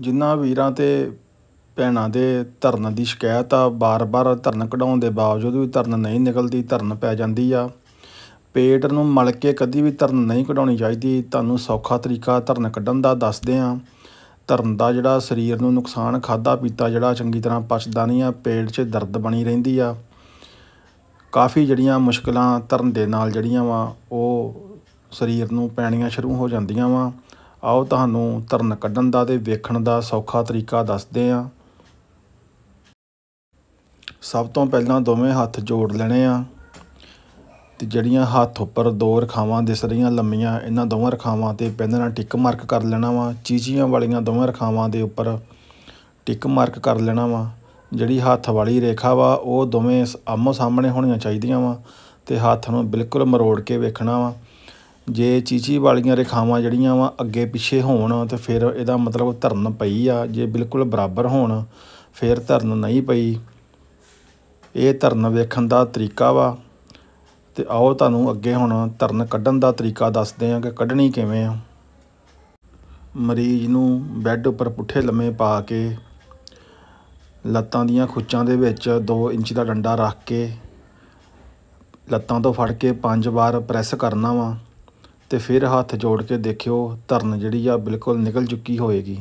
ਜਿਨ੍ਹਾਂ ਵੀਰਾਂ ਤੇ ਪੈਣਾ ਦੇ ਧਰਨ ਦੀ ਸ਼ਿਕਾਇਤ ਆ ਬਾਰ-ਬਾਰ ਧਰਨ ਕਢਾਉਣ ਦੇ ਬਾਵਜੂਦ ਵੀ ਧਰਨ ਨਹੀਂ ਨਿਕਲਦੀ ਧਰਨ ਪੈ ਜਾਂਦੀ ਆ ਪੇਟ ਨੂੰ ਮਲ ਕੇ ਕਦੀ ਵੀ ਧਰਨ ਨਹੀਂ ਕਢਾਉਣੀ ਚਾਹੀਦੀ ਤੁਹਾਨੂੰ ਸੌਖਾ ਤਰੀਕਾ ਧਰਨ ਕੱਢਣ ਦਾ ਦੱਸਦੇ ਆ ਧਰਨ ਦਾ ਜਿਹੜਾ ਸਰੀਰ ਨੂੰ ਨੁਕਸਾਨ ਖਾਦਾ ਪੀਤਾ ਜਿਹੜਾ ਚੰਗੀ ਤਰ੍ਹਾਂ ਪਚਦਾ ਨਹੀਂ ਆ ਪੇਟ 'ਚ ਦਰਦ ਬਣੀ ਰਹਿੰਦੀ ਆ ਕਾਫੀ ਜਿਹੜੀਆਂ ਮੁਸ਼ਕਲਾਂ ਧਰਨ ਦੇ ਨਾਲ ਜਿਹੜੀਆਂ ਵਾ ਉਹ ਸਰੀਰ ਨੂੰ ਪੈਣੀਆਂ ਸ਼ੁਰੂ ਹੋ ਜਾਂਦੀਆਂ ਵਾ ਆਓ ਤੁਹਾਨੂੰ ਤਰਨ ਕੱਢਣ ਦਾ ਤੇ ਵੇਖਣ ਦਾ ਸੌਖਾ ਤਰੀਕਾ ਦੱਸਦੇ ਆ ਸਭ ਤੋਂ ਪਹਿਲਾਂ ਦੋਵੇਂ ਹੱਥ ਜੋੜ ਲੈਣੇ ਆ ਤੇ ਜਿਹੜੀਆਂ ਹੱਥ ਉੱਪਰ ਦੋ ਰਖਾਵਾਂ ਦਿਸ ਰਹੀਆਂ ਲੰਮੀਆਂ ਇਹਨਾਂ ਦੋਵਾਂ ਰਖਾਵਾਂ ਤੇ ਪੈਨ ਨਾਲ ਟਿਕ ਮਾਰਕ ਕਰ ਲੈਣਾ ਵਾ ਚੀਚੀਆਂ ਵਾਲੀਆਂ ਦੋਵਾਂ ਰਖਾਵਾਂ ਦੇ ਉੱਪਰ ਟਿਕ ਮਾਰਕ ਕਰ ਲੈਣਾ ਵਾ ਜਿਹੜੀ ਹੱਥ ਵਾਲੀ ਰੇਖਾ ਵਾ ਉਹ ਦੋਵੇਂ ਆਮੋ ਸਾਹਮਣੇ ਹੋਣੀਆਂ ਚਾਹੀਦੀਆਂ ਵਾ ਤੇ ਹੱਥ ਨੂੰ ਬਿਲਕੁਲ ਮਰੋੜ ਕੇ ਵੇਖਣਾ ਵਾ ਜੇ ਚੀਚੀ ਵਾਲੀਆਂ ਰੇਖਾਵਾਂ ਜਿਹੜੀਆਂ ਵਾ ਅੱਗੇ ਪਿੱਛੇ ਹੋਣ ਤੇ ਫਿਰ ਇਹਦਾ ਮਤਲਬ ਧਰਨ ਪਈ ਆ ਜੇ ਬਿਲਕੁਲ ਬਰਾਬਰ ਹੋਣ ਫਿਰ ਧਰਨ ਨਹੀਂ ਪਈ ਇਹ ਧਰਨ ਵੇਖਣ ਦਾ ਤਰੀਕਾ ਵਾ ਤੇ ਆਓ ਤੁਹਾਨੂੰ ਅੱਗੇ ਹੁਣ ਧਰਨ ਕੱਢਣ ਦਾ ਤਰੀਕਾ ਦੱਸਦੇ ਆ ਕਿ ਕੱਢਣੀ ਕਿਵੇਂ ਆ ਮਰੀਜ਼ ਨੂੰ ਬੈੱਡ ਉੱਪਰ ਪੁੱਠੇ ਲੰਮੇ ਪਾ ਕੇ ਲੱਤਾਂ ਦੀਆਂ ਖੁੱਚਾਂ ਦੇ ਵਿੱਚ 2 ਇੰਚ ਦਾ ਡੰਡਾ ਰੱਖ ਕੇ ਲੱਤਾਂ ਤੋਂ ਫੜ ਕੇ 5 ਵਾਰ ਪ੍ਰੈਸ ਕਰਨਾ ਵਾ ਤੇ ਫਿਰ ਹੱਥ ਜੋੜ ਕੇ ਦੇਖਿਓ ਧਰਨ ਜਿਹੜੀ ਆ ਬਿਲਕੁਲ ਨਿਕਲ ਚੁੱਕੀ ਹੋਏਗੀ